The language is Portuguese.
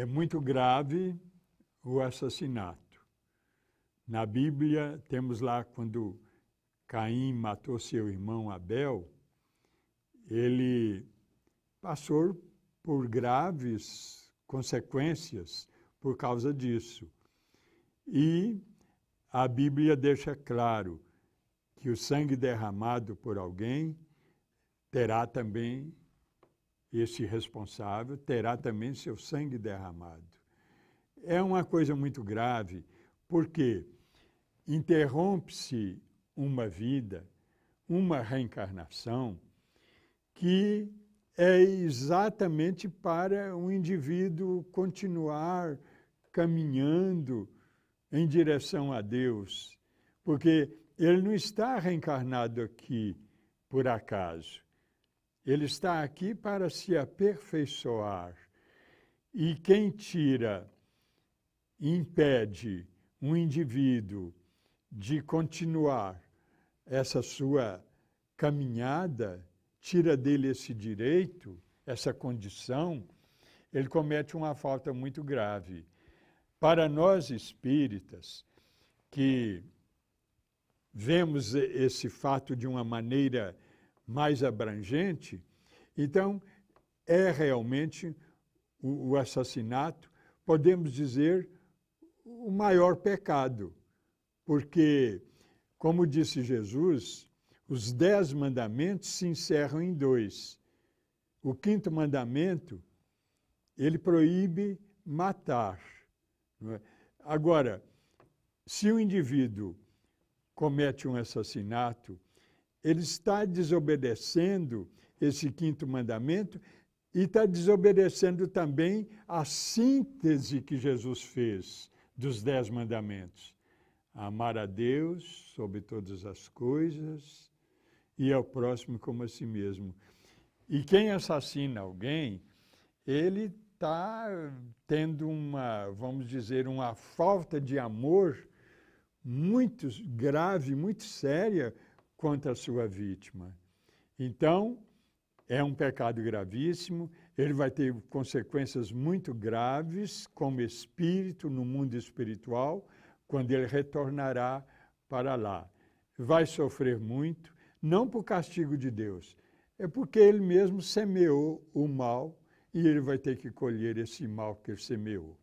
é muito grave o assassinato. Na Bíblia, temos lá quando Caim matou seu irmão Abel, ele passou por graves consequências por causa disso. E a Bíblia deixa claro que o sangue derramado por alguém terá também este responsável terá também seu sangue derramado. É uma coisa muito grave, porque interrompe-se uma vida, uma reencarnação, que é exatamente para o indivíduo continuar caminhando em direção a Deus, porque ele não está reencarnado aqui por acaso. Ele está aqui para se aperfeiçoar. E quem tira, impede um indivíduo de continuar essa sua caminhada, tira dele esse direito, essa condição, ele comete uma falta muito grave. Para nós espíritas, que vemos esse fato de uma maneira mais abrangente, então é realmente o, o assassinato, podemos dizer, o maior pecado, porque, como disse Jesus, os dez mandamentos se encerram em dois. O quinto mandamento, ele proíbe matar. É? Agora, se o indivíduo comete um assassinato ele está desobedecendo esse quinto mandamento e está desobedecendo também a síntese que Jesus fez dos Dez Mandamentos: amar a Deus sobre todas as coisas e ao próximo como a si mesmo. E quem assassina alguém, ele está tendo uma, vamos dizer, uma falta de amor muito grave, muito séria quanto a sua vítima. Então, é um pecado gravíssimo, ele vai ter consequências muito graves como espírito no mundo espiritual, quando ele retornará para lá. Vai sofrer muito, não por castigo de Deus, é porque ele mesmo semeou o mal e ele vai ter que colher esse mal que ele semeou.